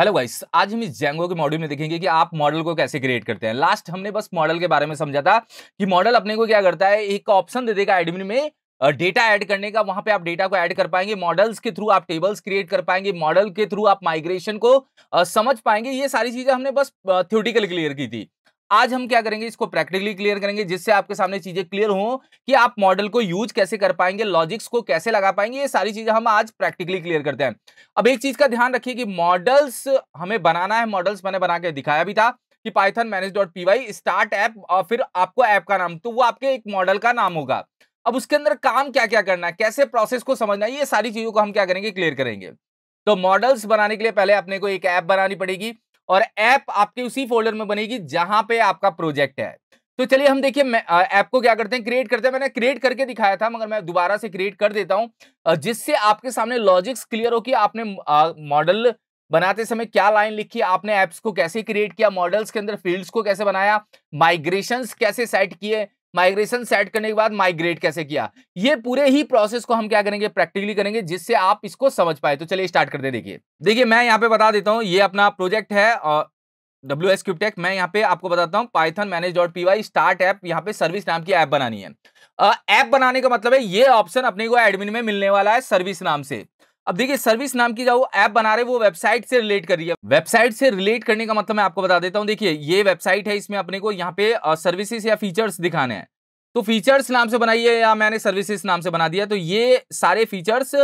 hello guys आज हम इस जेंगो के मॉड्यूल में देखेंगे कि आप मॉडल को कैसे क्रिएट करते हैं लास्ट हमने बस मॉडल के बारे में समझा था कि मॉडल अपने को क्या करता है एक ऑप्शन दे देगा एडमिन में डेटा ऐड करने का वहां पे आप डेटा को ऐड कर पाएंगे मॉडल्स के थ्रू आप टेबल्स क्रिएट कर पाएंगे मॉडल के थ्रू आप माइग्रेशन को समझ पाएंगे ये सारी चीजें हमने बस थ्योटिकल क्लियर की थी आज हम क्या करेंगे इसको प्रैक्टिकली क्लियर करेंगे जिससे आपके सामने चीजें क्लियर हो कि आप मॉडल को यूज कैसे कर पाएंगे लॉजिक्स को कैसे लगा पाएंगे ये सारी चीजें हम आज प्रैक्टिकली क्लियर करते हैं अब एक चीज का ध्यान रखिए कि मॉडल्स हमें बनाना है मॉडल्स मैंने बना के दिखाया भी था कि Python manage dot P Y start app और फिर आपको ऐप का नाम तो वो आपके एक मॉडल का नाम होगा अब उसके अंदर काम क्या क्या करना है कैसे प्रोसेस को समझना है ये सारी चीजों को हम क्या करेंगे क्लियर करेंगे तो मॉडल्स बनाने के लिए पहले अपने को एक ऐप बनानी पड़ेगी और ऐप आपके उसी फोल्डर में बनेगी जहां पे आपका प्रोजेक्ट है तो चलिए हम देखिए ऐप को क्या करते हैं क्रिएट करते हैं मैंने क्रिएट करके दिखाया था मगर मैं दोबारा से क्रिएट कर देता हूं जिससे आपके सामने लॉजिक्स क्लियर हो कि आपने मॉडल बनाते समय क्या लाइन लिखी आपने ऐप्स को कैसे क्रिएट किया मॉडल्स के अंदर फील्ड्स को कैसे बनाया माइग्रेशंस कैसे सेट किए माइग्रेशन सेट करने के बाद माइग्रेट कैसे किया ये पूरे ही प्रोसेस को हम क्या करेंगे प्रैक्टिकली करेंगे जिससे आप इसको समझ पाए तो चलिए स्टार्ट करते देखिए देखिए मैं यहाँ पे बता देता हूँ ये अपना प्रोजेक्ट है और डब्ल्यू एस क्यूबटेक मैं यहाँ पे आपको बताता हूँ Python manage dot P Y start app यहाँ पे सर्विस नाम की ऐप बनानी है ऐप बनाने का मतलब है ये ऑप्शन अपने को एडमिन में मिलने वाला है सर्विस नाम से अब देखिए सर्विस नाम की जो ऐप बना रहे वो वेबसाइट से रिलेट कर रही है वेबसाइट से रिलेट करने का मतलब मैं आपको बता देता हूँ देखिए ये वेबसाइट है इसमें अपने को यहाँ पे सर्विसेज या फीचर्स दिखाने हैं तो फीचर्स नाम से बनाई है या मैंने सर्विसेज नाम से बना दिया तो ये सारे फीचर्स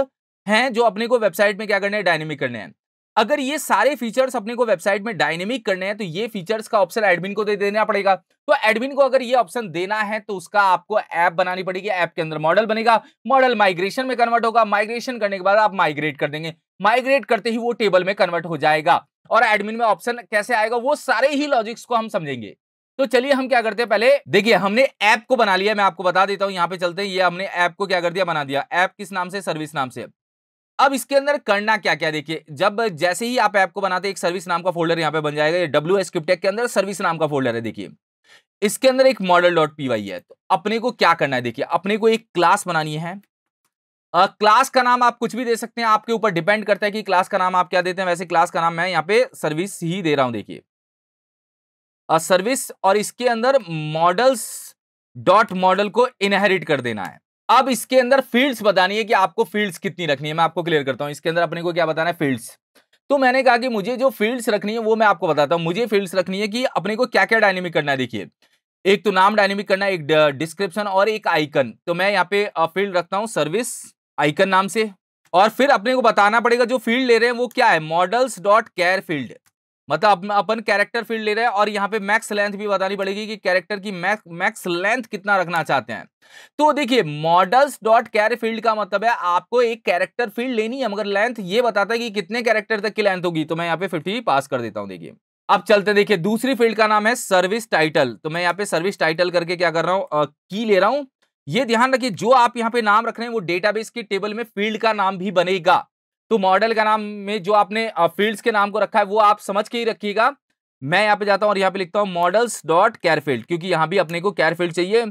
हैं जो अपने को वेबसाइट में क्या करने हैं डायनेमिक करने हैं अगर ये सारे फीचर्स अपने को वेबसाइट में डायनेमिक करने हैं तो ये फीचर्स का ऑप्शन एडमिन को दे देना पड़ेगा तो एडमिन को अगर ये ऑप्शन देना है तो उसका आपको ऐप बनानी पड़ेगी ऐप के अंदर मॉडल बनेगा मॉडल माइग्रेशन में कन्वर्ट होगा माइग्रेशन करने के बाद आप माइग्रेट कर देंगे माइग्रेट करते ही वो टेबल में कन्वर्ट हो जाएगा और एडमिन में ऑप्शन कैसे आएगा वो सारे ही लॉजिक्स को हम समझेंगे तो चलिए हम क्या करते हैं पहले देखिए हमने ऐप को बना लिया मैं आपको बता देता हूं यहाँ पे चलते हैं ये हमने ऐप को क्या कर दिया बना दिया ऐप किस नाम से सर्विस नाम से अब इसके अंदर करना क्या क्या देखिए जब जैसे ही आप ऐप को बनाते एक सर्विस नाम का फोल्डर यहाँ पे बन जाएगा ये डब्ल्यू एस के अंदर सर्विस नाम का फोल्डर है देखिए इसके अंदर एक मॉडल डॉट पी वाई है तो अपने को क्या करना है देखिए अपने को एक क्लास बनानी है क्लास का नाम आप कुछ भी दे सकते हैं आपके ऊपर डिपेंड करता है कि क्लास का नाम आप क्या देते हैं वैसे क्लास का नाम मैं यहाँ पे सर्विस ही दे रहा हूं देखिए सर्विस और इसके अंदर मॉडल्स डॉट मॉडल को इनहेरिट कर देना है अब इसके अंदर फील्ड्स बतानी है कि आपको फील्ड्स कितनी रखनी है मैं आपको क्लियर करता हूँ इसके अंदर अपने को क्या बताना है फील्ड्स तो मैंने कहा कि मुझे जो फील्ड्स रखनी है वो मैं आपको बताता हूँ मुझे फील्ड्स रखनी है कि अपने को क्या क्या डायनेमिक करना है देखिए एक तो नाम डायनेमिक करना है एक डिस्क्रिप्शन और एक आइकन तो मैं यहाँ पे फील्ड रखता हूँ सर्विस आइकन नाम से और फिर अपने को बताना पड़ेगा जो फील्ड ले रहे हैं वो क्या है मॉडल्स डॉट केयर फील्ड मतलब अपन कैरेक्टर फील्ड ले रहे हैं और यहाँ पे मैक्स लेंथ भी बतानी पड़ेगी कि कैरेक्टर की मैक्स मैक्स लेंथ कितना रखना चाहते हैं तो देखिए मॉडल्स डॉट कैर फील्ड का मतलब है आपको एक कैरेक्टर फील्ड लेनी है मगर लेंथ ये बताता है कि कितने कैरेक्टर तक की लेंथ होगी तो मैं यहाँ पे फिफ्टी पास कर देता हूँ देखिए अब चलते देखिए दूसरी फील्ड का नाम है सर्विस टाइटल तो मैं यहाँ पे सर्विस टाइटल करके क्या कर रहा हूँ की ले रहा हूँ ये ध्यान रखिए जो आप यहाँ पे नाम रख रहे हैं वो डेटाबेस के टेबल में फील्ड का नाम भी बनेगा तो मॉडल का नाम में जो आपने फील्ड्स के नाम को रखा है वो आप समझ के ही रखिएगा मैं यहाँ पे जाता हूँ और यहाँ पे लिखता हूँ मॉडल्स डॉट फील्ड क्योंकि यहाँ भी अपने को फील्ड चाहिए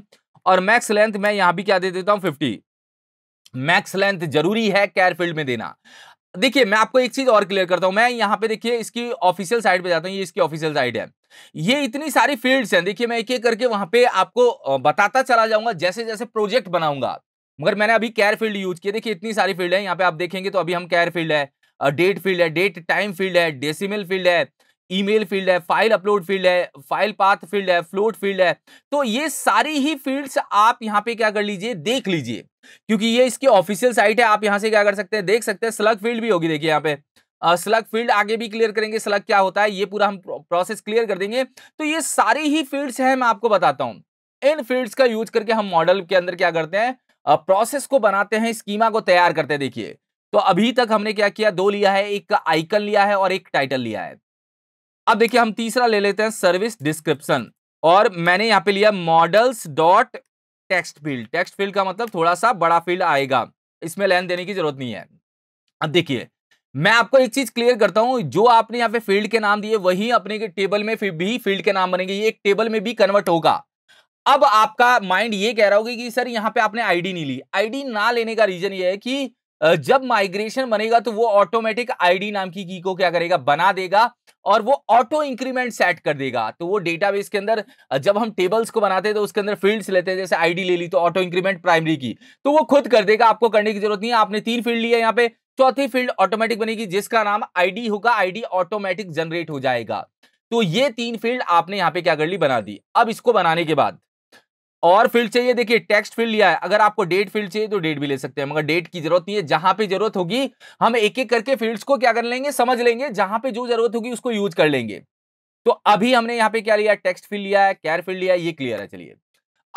और मैक्स लेंथ मैं यहाँ भी क्या दे देता हूँ फिफ्टी मैक्स लेंथ जरूरी है फील्ड में देना देखिए मैं आपको एक चीज और क्लियर करता हूं मैं यहाँ पे देखिए इसकी ऑफिशियल साइड पे जाता हूँ ये इसकी ऑफिशियल साइड है ये इतनी सारी फील्ड्स हैं देखिए मैं एक एक करके वहां पे आपको बताता चला जाऊंगा जैसे जैसे प्रोजेक्ट बनाऊंगा मगर मैंने अभी कैर फील्ड यूज किया देखिए इतनी सारी फील्ड है यहाँ पे आप देखेंगे तो अभी हम कैर फील्ड है डेट फील्ड है डेट टाइम फील्ड है डेसीमेल फील्ड है ईमेल फील्ड है फाइल अपलोड फील्ड है फाइल पाथ फील्ड है फ्लोट फील्ड है तो ये सारी ही फील्ड्स आप यहाँ पे क्या कर लीजिए देख लीजिए क्योंकि ये इसकी ऑफिशियल साइट है आप यहाँ से क्या कर सकते हैं देख सकते हैं स्लग फील्ड भी होगी देखिए यहाँ पे स्लग फील्ड आगे भी क्लियर करेंगे स्लग क्या होता है ये पूरा हम प्रोसेस क्लियर कर देंगे तो ये सारी ही फील्ड्स है मैं आपको बताता हूँ इन फील्ड्स का यूज करके हम मॉडल के अंदर क्या करते हैं प्रोसेस को बनाते हैं स्कीमा को तैयार करते हैं देखिए तो अभी तक हमने क्या किया दो लिया है एक आइकन लिया है और एक टाइटल लिया है अब देखिए हम तीसरा ले लेते हैं सर्विस डिस्क्रिप्शन और मैंने यहाँ पे लिया models dot text field text field का मतलब थोड़ा सा बड़ा फील्ड आएगा इसमें लाइन देने की जरूरत नहीं है अब देखिए मैं आपको एक चीज क्लियर करता हूं जो आपने यहाँ पे फील्ड के नाम दिए वही अपने के टेबल में भी फील्ड के नाम बनेंगे ये एक टेबल में भी कन्वर्ट होगा अब आपका माइंड ये कह रहा होगा कि सर यहाँ पे आपने आईडी नहीं ली आईडी ना लेने का रीजन ये है कि जब माइग्रेशन बनेगा तो वो ऑटोमेटिक आईडी नाम की की को क्या करेगा बना देगा और वो ऑटो इंक्रीमेंट सेट कर देगा तो वो डेटाबेस के अंदर जब हम टेबल्स को बनाते हैं तो उसके अंदर फील्ड्स लेते हैं जैसे आईडी ले ली तो ऑटो इंक्रीमेंट प्राइमरी की तो वो खुद कर देगा आपको करने की जरूरत नहीं है आपने तीन फील्ड लिया यहाँ पे चौथी फील्ड ऑटोमेटिक बनेगी जिसका नाम आईडी होगा आईडी ऑटोमेटिक जनरेट हो जाएगा तो ये तीन फील्ड आपने यहाँ पे क्या कर ली बना दी अब इसको बनाने के बाद और फील्ड चाहिए देखिए टेक्स्ट फील्ड लिया है अगर आपको डेट फील्ड चाहिए तो डेट भी ले सकते हैं मगर डेट की जरूरत नहीं है जहां पे जरूरत होगी हम एक एक करके फील्ड्स को क्या कर लेंगे समझ लेंगे जहां पे जो जरूरत होगी उसको यूज कर लेंगे तो अभी हमने यहाँ पे क्या लिया टेक्स्ट फील्ड लिया है कैर फील्ड लिया है ये क्लियर है चलिए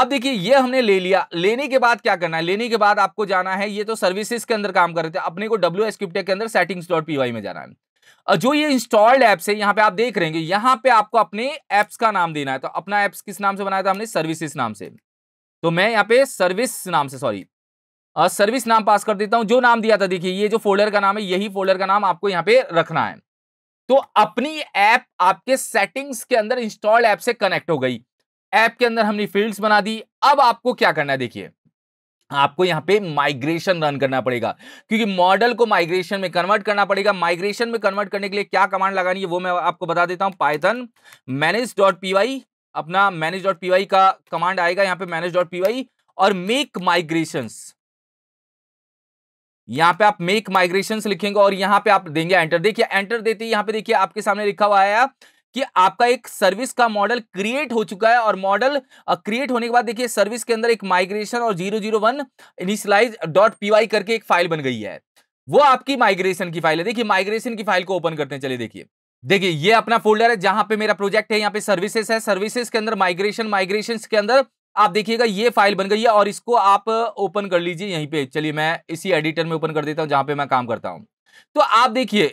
अब देखिए ये हमने ले लिया लेने के बाद क्या करना है लेने के बाद आपको जाना है ये तो सर्विसेज के अंदर काम कर रहे थे अपने को डब्ल्यू एस के अंदर सेटिंग्स डॉट पी वाई में जाना है जो ये इंस्टॉल्ड एप्स है यहाँ पे आप देख रहे हैं यहाँ पे आपको अपने एप्स का नाम देना है तो अपना एप्स किस नाम से बनाया था हमने सर्विसेस नाम से तो मैं यहाँ पे सर्विस नाम से सॉरी सर्विस नाम पास कर देता हूँ जो नाम दिया था देखिए ये जो फोल्डर का नाम है यही फोल्डर का नाम आपको यहाँ पे रखना है तो अपनी ऐप आपके सेटिंग्स के अंदर इंस्टॉल्ड ऐप से कनेक्ट हो गई ऐप के अंदर हमने फील्ड्स बना दी अब आपको क्या करना है देखिए आपको यहां पे माइग्रेशन रन करना पड़ेगा क्योंकि मॉडल को माइग्रेशन में कन्वर्ट करना पड़ेगा माइग्रेशन में कन्वर्ट करने के लिए क्या कमांड लगानी है वो मैं आपको बता देता हूं Python manage dot P Y अपना मैनेज डॉट पीवाई का कमांड आएगा यहां पे मैनेज डॉट पीवाई और मेक माइग्रेशन यहां पे आप मेक माइग्रेशन लिखेंगे और यहां पे आप देंगे एंटर देखिए एंटर देते ही यहां पे देखिए आपके सामने लिखा हुआ है कि आपका एक सर्विस का मॉडल क्रिएट हो चुका है और मॉडल क्रिएट होने के बाद देखिए सर्विस के अंदर एक माइग्रेशन और zero zero one initialize dot PY करके एक फाइल बन गई है वो आपकी माइग्रेशन की फाइल है देखिए माइग्रेशन की फाइल को ओपन करते हैं चलिए देखिए देखिए ये अपना फोल्डर है जहां पे मेरा प्रोजेक्ट है यहाँ पे सर्विसेज है सर्विसेज के अंदर माइग्रेशन माइग्रेशन के अंदर आप देखिएगा ये फाइल बन गई है और इसको आप ओपन कर लीजिए यहीं पे चलिए मैं इसी एडिटर में ओपन कर देता हूं जहां पे मैं काम करता हूं तो आप देखिए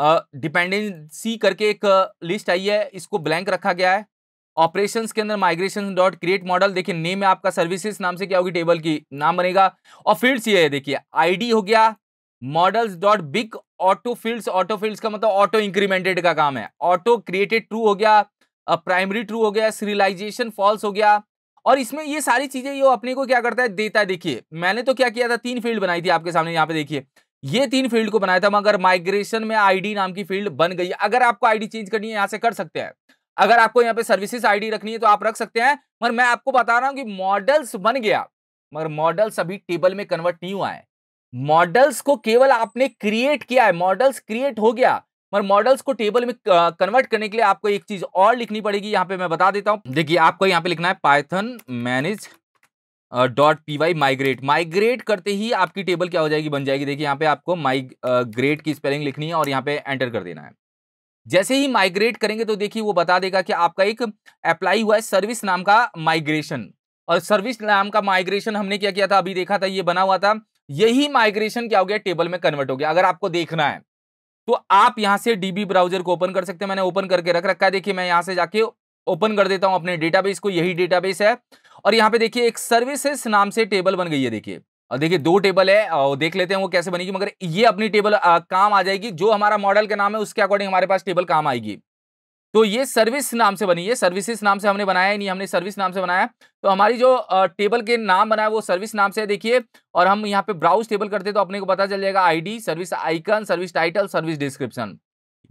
डिपेंडेंसी करके एक लिस्ट आई है इसको ब्लैंक रखा गया है ऑपरेशंस के अंदर माइग्रेशन डॉट क्रिएट मॉडल देखिए नेम है आपका सर्विसेज नाम से क्या होगी टेबल की नाम बनेगा और फील्ड्स ये है देखिए आईडी हो गया models dot big auto fields auto fields का मतलब ऑटो इंक्रीमेंटेड का काम है ऑटो क्रिएटेड ट्रू हो गया प्राइमरी ट्रू हो गया सीरियलाइजेशन फॉल्स हो गया और इसमें ये सारी चीजें ये अपने को क्या करता है देता है देखिए मैंने तो क्या किया था तीन फील्ड बनाई थी आपके सामने यहाँ पे देखिए ये तीन फील्ड को बनाया था मगर माइग्रेशन में आईडी नाम की फील्ड बन गई अगर आपको आईडी चेंज करनी है यहां से कर सकते हैं अगर आपको यहाँ पे सर्विसेज आईडी रखनी है तो आप रख सकते हैं मगर मैं आपको बता रहा हूं कि मॉडल्स बन गया मगर मॉडल्स अभी टेबल में कन्वर्ट नहीं हुआ है मॉडल्स को केवल आपने क्रिएट किया है मॉडल्स क्रिएट हो गया मगर मॉडल्स को टेबल में कन्वर्ट करने के लिए आपको एक चीज और लिखनी पड़ेगी यहाँ पे मैं बता देता हूँ देखिए आपको यहाँ पे लिखना है Python manage dot P Y migrate migrate करते ही आपकी टेबल क्या हो जाएगी बन जाएगी देखिए यहाँ पे आपको माइग्रेट की स्पेलिंग लिखनी है और यहाँ पे एंटर कर देना है जैसे ही माइग्रेट करेंगे तो देखिए वो बता देगा कि आपका एक अप्लाई हुआ है सर्विस नाम का माइग्रेशन और सर्विस नाम का माइग्रेशन हमने क्या किया था अभी देखा था ये बना हुआ था यही माइग्रेशन क्या हो गया टेबल में कन्वर्ट हो गया अगर आपको देखना है तो आप यहां से डीबी ब्राउजर को ओपन कर सकते हैं मैंने ओपन करके रख रखा है देखिए मैं यहां से जाके ओपन कर देता हूं अपने डेटाबेस को यही डेटाबेस है और यहाँ पे देखिए एक सर्विसेस नाम से टेबल बन गई है देखिए और देखिए दो टेबल है और देख लेते हैं वो कैसे बनेगी मगर ये अपनी टेबल आ, काम आ जाएगी जो हमारा मॉडल का नाम है उसके अकॉर्डिंग हमारे पास टेबल काम आएगी तो ये सर्विस नाम से बनी है सर्विसेस नाम से हमने बनाया ही नहीं हमने सर्विस नाम से बनाया तो हमारी जो टेबल के नाम बनाया वो सर्विस नाम से है देखिए और हम यहाँ पे ब्राउज टेबल करते तो अपने को पता चल जाएगा ID service icon service title service description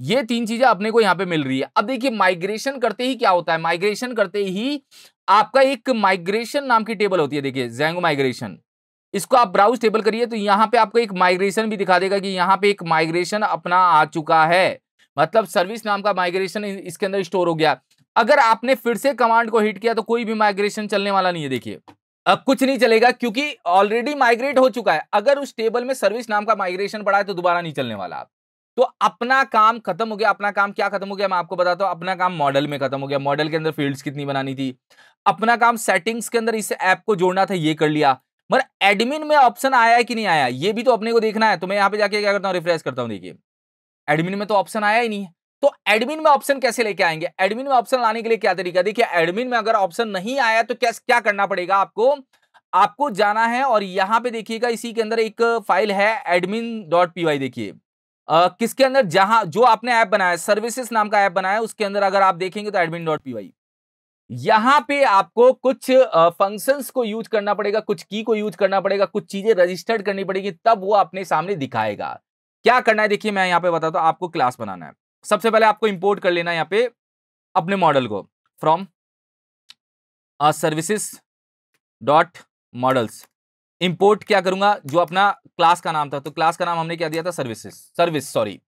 ये तीन चीजें अपने को यहां पे मिल रही है अब देखिए माइग्रेशन करते ही क्या होता है माइग्रेशन करते ही आपका एक माइग्रेशन नाम की टेबल होती है देखिए जेंगो माइग्रेशन इसको आप ब्राउज टेबल करिए तो यहाँ पे आपको एक माइग्रेशन भी दिखा देगा कि यहां पे एक माइग्रेशन अपना आ चुका है मतलब सर्विस नाम का माइग्रेशन इसके अंदर स्टोर हो गया अगर आपने फिर से कमांड को हिट किया तो कोई भी माइग्रेशन चलने वाला नहीं है देखिए अब कुछ नहीं चलेगा क्योंकि ऑलरेडी माइग्रेट हो चुका है अगर उस टेबल में सर्विस नाम का माइग्रेशन पड़ा है तो दोबारा नहीं चलने वाला आप तो अपना काम खत्म हो गया अपना काम क्या खत्म हो गया मैं आपको बताता हूँ अपना काम मॉडल में खत्म हो गया मॉडल के अंदर फील्ड्स कितनी बनानी थी अपना काम सेटिंग्स के अंदर इस ऐप को जोड़ना था ये कर लिया मगर एडमिन में ऑप्शन आया है कि नहीं आया ये भी तो अपने को देखना है तो मैं यहाँ पे जाके क्या करता हूँ रिफ्रेश करता हूँ देखिए एडमिन में तो ऑप्शन आया ही नहीं है तो एडमिन में ऑप्शन कैसे लेके आएंगे एडमिन में ऑप्शन लाने के लिए क्या तरीका देखिए एडमिन में अगर ऑप्शन नहीं आया तो क्या क्या करना पड़ेगा आपको आपको जाना है और यहाँ पे देखिएगा इसी के अंदर एक फाइल है एडमिन डॉट पी वाई देखिए किसके अंदर जहां जो आपने ऐप बनाया सर्विसेस नाम का ऐप बनाया उसके अंदर अगर आप देखेंगे तो एडमिन डॉट पी यहां पे आपको कुछ फंक्शंस को यूज करना पड़ेगा कुछ की को यूज करना पड़ेगा कुछ चीजें रजिस्टर्ड करनी पड़ेगी तब वो अपने सामने दिखाएगा क्या करना है देखिए मैं यहाँ पे बताता हूँ आपको क्लास बनाना है सबसे पहले आपको इंपोर्ट कर लेना है यहाँ पे अपने मॉडल को from services dot models import क्या करूंगा जो अपना क्लास का नाम था तो क्लास का नाम हमने क्या दिया था सर्विसेज सर्विस सॉरी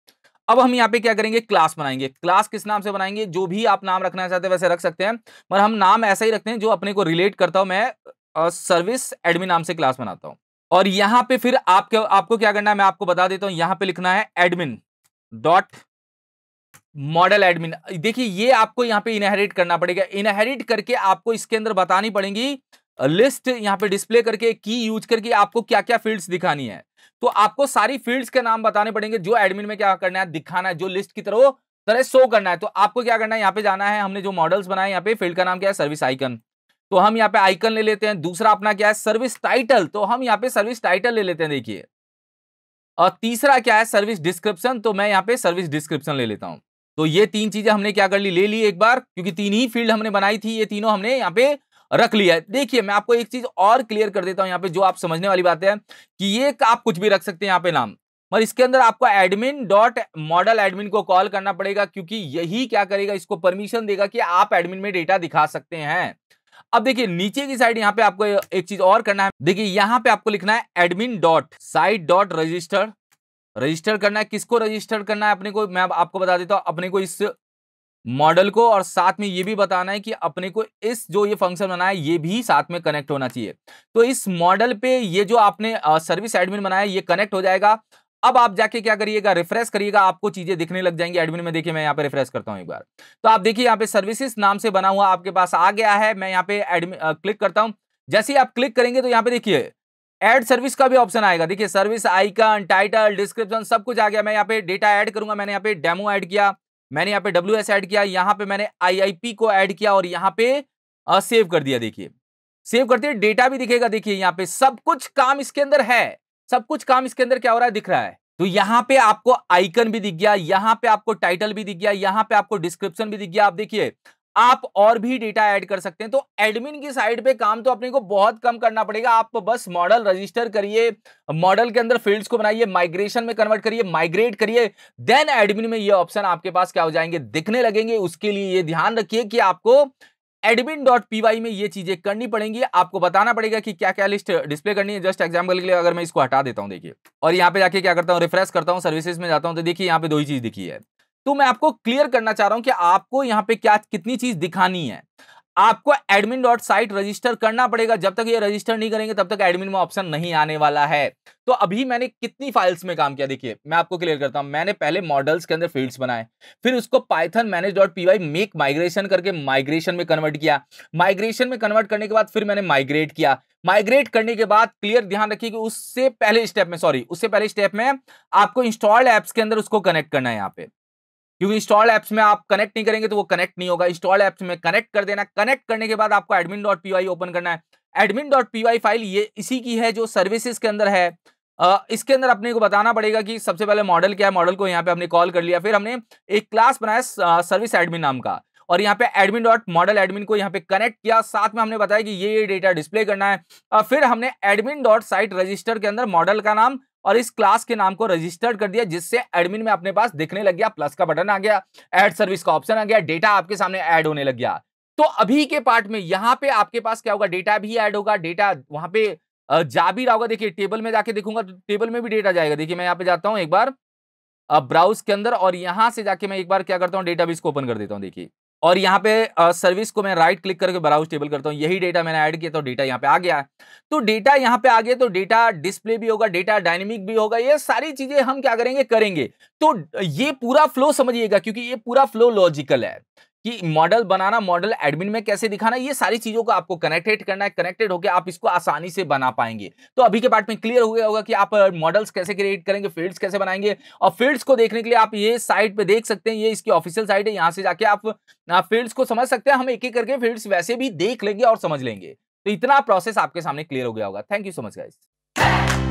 अब हम यहाँ पे क्या करेंगे क्लास बनाएंगे क्लास किस नाम से बनाएंगे जो भी आप नाम रखना चाहते हैं वैसे रख सकते हैं मगर हम नाम ऐसा ही रखते हैं जो अपने को रिलेट करता हूं मैं सर्विस एडमिन नाम से क्लास बनाता हूं और यहां पे फिर आपके आपको क्या करना है मैं आपको बता देता हूं यहां पे लिखना है एडमिन डॉट मॉडल एडमिन देखिए ये आपको यहां पे इनहेरिट करना पड़ेगा इनहेरिट करके आपको इसके अंदर बतानी पड़ेगी लिस्ट यहाँ पे डिस्प्ले करके की यूज करके आपको क्या क्या फील्ड्स दिखानी है तो आपको सारी फील्ड्स के नाम बताने पड़ेंगे जो एडमिन में क्या करना है दिखाना है जो लिस्ट की तरह तरह शो करना है तो आपको क्या करना है यहाँ पे जाना है हमने जो मॉडल्स बनाए यहाँ पे फील्ड का नाम क्या है सर्विस आइकन तो हम यहाँ पे आइकन ले लेते हैं दूसरा अपना क्या है सर्विस टाइटल तो हम यहाँ पे सर्विस टाइटल ले लेते हैं देखिए और तीसरा क्या है सर्विस डिस्क्रिप्शन तो मैं यहाँ पे सर्विस डिस्क्रिप्शन ले लेता हूँ तो ये तीन चीजें हमने क्या कर ली ले ली एक बार क्योंकि तीन ही फील्ड हमने बनाई थी ये तीनों हमने यहाँ पे रख लिया है देखिए मैं आपको एक चीज और क्लियर कर देता हूं यहाँ पे जो आप समझने वाली बात है कि ये आप कुछ भी रख सकते हैं यहाँ पे नाम मगर इसके अंदर आपको एडमिन डॉट मॉडल एडमिन को कॉल करना पड़ेगा क्योंकि यही क्या करेगा इसको परमिशन देगा कि आप एडमिन में डेटा दिखा सकते हैं अब देखिए नीचे की साइड यहाँ पे आपको एक चीज और करना है देखिए यहाँ पे आपको लिखना है admin dot site dot register register करना है किसको रजिस्टर करना है अपने को मैं आपको बता देता हूं अपने को इस मॉडल को और साथ में ये भी बताना है कि अपने को इस जो ये फंक्शन बनाया है ये भी साथ में कनेक्ट होना चाहिए तो इस मॉडल पे ये जो आपने सर्विस एडमिन बनाया ये कनेक्ट हो जाएगा अब आप जाके क्या करिएगा रिफ्रेश करिएगा आपको चीजें दिखने लग जाएंगी एडमिन में देखिए मैं यहाँ पे रिफ्रेश करता हूँ एक बार तो आप देखिए यहाँ पे सर्विसेस नाम से बना हुआ आपके पास आ गया है मैं यहाँ पे एडमिन क्लिक करता हूँ जैसे ही आप क्लिक करेंगे तो यहाँ पे देखिए एड सर्विस का भी ऑप्शन आएगा देखिए सर्विस आइकन टाइटल डिस्क्रिप्शन सब कुछ आ गया मैं यहाँ पे डेटा ऐड करूंगा मैंने यहाँ पे डेमो ऐड किया मैंने यहाँ पे डब्ल्यू एस एड किया यहाँ पे मैंने पी को ऐड किया और यहाँ पे सेव कर दिया देखिए सेव करते डेटा भी दिखेगा देखिए यहाँ पे सब कुछ काम इसके अंदर है सब कुछ काम इसके अंदर क्या हो रहा है दिख रहा है तो यहाँ पे आपको आइकन भी दिख गया यहाँ पे आपको टाइटल भी दिख गया यहाँ पे आपको डिस्क्रिप्शन भी दिख गया आप देखिए आप और भी डेटा ऐड कर सकते हैं तो एडमिन की साइड पे काम तो अपने को बहुत कम करना पड़ेगा आप बस मॉडल रजिस्टर करिए मॉडल के अंदर फील्ड्स को बनाइए माइग्रेशन में कन्वर्ट करिए माइग्रेट करिए देन एडमिन में ये ऑप्शन आपके पास क्या हो जाएंगे दिखने लगेंगे उसके लिए ये ध्यान रखिए कि आपको एडमिन डॉट पी वाई में ये चीजें करनी पड़ेंगी आपको बताना पड़ेगा कि क्या क्या लिस्ट डिस्प्ले करनी है जस्ट एग्जाम्पल के लिए अगर मैं इसको हटा देता हूँ देखिए और यहाँ पे जाके क्या करता हूँ रिफ्रेश करता हूँ सर्विसेज में जाता हूँ तो देखिए यहाँ पे दो ही चीज दिखी है तो मैं आपको क्लियर करना चाह रहा हूं कि आपको यहां पे क्या कितनी चीज दिखानी है आपको एडमिन डॉट साइट रजिस्टर करना पड़ेगा जब तक ये रजिस्टर नहीं करेंगे तब तक एडमिन में ऑप्शन नहीं आने वाला है तो अभी मैंने कितनी फाइल्स में काम किया देखिए मैं आपको क्लियर करता हूं मैंने पहले मॉडल्स के अंदर फील्ड्स बनाए फिर उसको Python manage dot P Y make migration करके माइग्रेशन में कन्वर्ट किया माइग्रेशन में कन्वर्ट करने के बाद फिर मैंने माइग्रेट किया माइग्रेट करने के बाद क्लियर ध्यान रखिए कि उससे पहले स्टेप में सॉरी उससे पहले स्टेप में आपको इंस्टॉल्ड एप्स के अंदर उसको कनेक्ट करना है यहाँ पे क्योंकि इंस्टॉल ऐप्स में आप कनेक्ट नहीं करेंगे तो वो कनेक्ट नहीं होगा इंस्टॉल ऐप्स में कनेक्ट कर देना कनेक्ट करने के बाद आपको एडमिन डॉट पी ओपन करना है एडमिन डॉट पी फाइल ये इसी की है जो सर्विसेज के अंदर है इसके अंदर अपने को बताना पड़ेगा कि सबसे पहले मॉडल क्या है मॉडल को यहाँ पे हमने कॉल कर लिया फिर हमने एक क्लास बनाया सर्विस एडमिन नाम का और यहाँ पे एडमिन डॉट मॉडल एडमिन को यहाँ पे कनेक्ट किया साथ में हमने बताया कि ये ये डेटा डिस्प्ले करना है और फिर हमने एडमिन डॉट साइट रजिस्टर के अंदर मॉडल का नाम और इस क्लास के नाम को रजिस्टर्ड कर दिया जिससे एडमिन में अपने पास दिखने लग गया प्लस का बटन आ गया एड सर्विस का ऑप्शन आ गया डेटा आपके सामने एड होने लग गया तो अभी के पार्ट में यहाँ पे आपके पास क्या होगा डेटा भी ऐड होगा डेटा वहां पे जा भी रहा होगा देखिए टेबल में जाके देखूंगा तो टेबल में भी डेटा जाएगा देखिए मैं यहाँ पे जाता हूँ एक बार ब्राउज के अंदर और यहां से जाके मैं एक बार क्या करता हूँ डेटा को ओपन कर देता हूँ देखिए और यहाँ पे सर्विस को मैं राइट क्लिक करके ब्राउज टेबल करता हूँ यही डेटा मैंने ऐड किया तो डेटा यहाँ पे आ गया है तो डेटा यहाँ पे आ गया तो डेटा डिस्प्ले तो भी होगा डेटा डायनेमिक भी होगा ये सारी चीजें हम क्या करेंगे करेंगे तो ये पूरा फ्लो समझिएगा क्योंकि ये पूरा फ्लो लॉजिकल है कि मॉडल बनाना मॉडल एडमिन में कैसे दिखाना ये सारी चीजों को आपको कनेक्टेड करना है कनेक्टेड होकर आप इसको आसानी से बना पाएंगे तो अभी के पार्ट में क्लियर हो गया होगा कि आप मॉडल्स कैसे क्रिएट करेंगे फील्ड्स कैसे बनाएंगे और फील्ड्स को देखने के लिए आप ये साइट पे देख सकते हैं ये इसकी ऑफिशियल साइट है यहाँ से जाके आप फील्ड्स को समझ सकते हैं हम एक एक करके फील्ड्स वैसे भी देख लेंगे और समझ लेंगे तो इतना प्रोसेस आपके सामने क्लियर हो गया होगा thank you so much guys